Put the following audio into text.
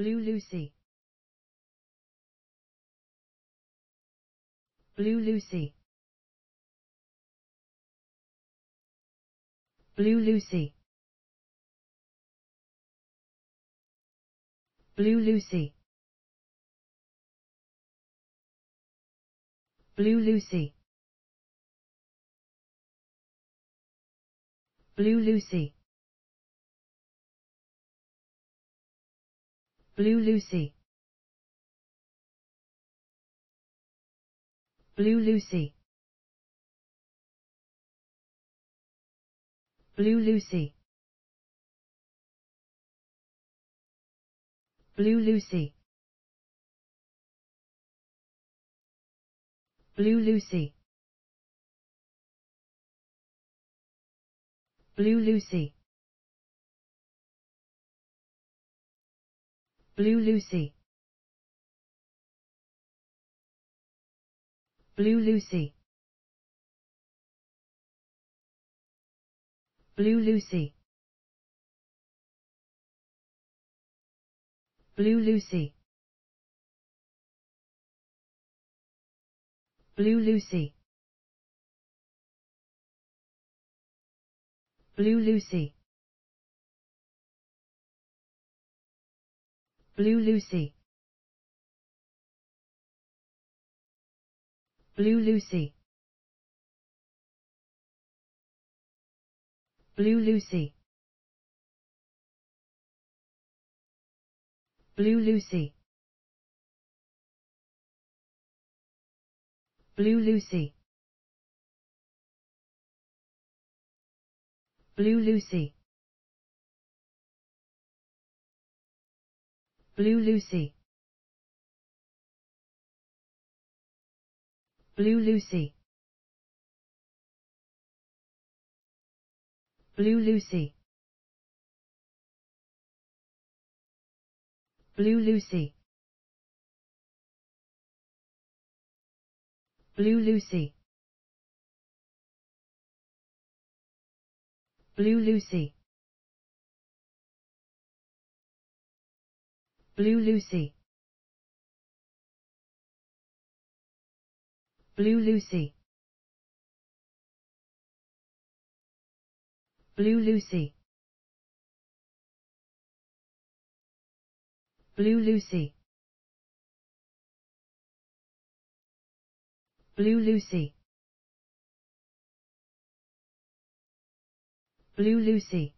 Blue Lucy. Blue Lucy. Blue Lucy. Blue Lucy. Blue Lucy. Blue Lucy. Blue Lucy Blue Lucy Blue Lucy Blue Lucy Blue Lucy Blue Lucy Blue Lucy. Blue Lucy. Blue Lucy. Blue Lucy. Blue Lucy. Blue Lucy. Blue Lucy. Blue Lucy. Blue Lucy. Blue Lucy. Blue Lucy. Blue Lucy. Blue Lucy Blue Lucy Blue Lucy Blue Lucy Blue Lucy Blue Lucy Blue Lucy. Blue Lucy. Blue Lucy. Blue Lucy. Blue Lucy. Blue Lucy.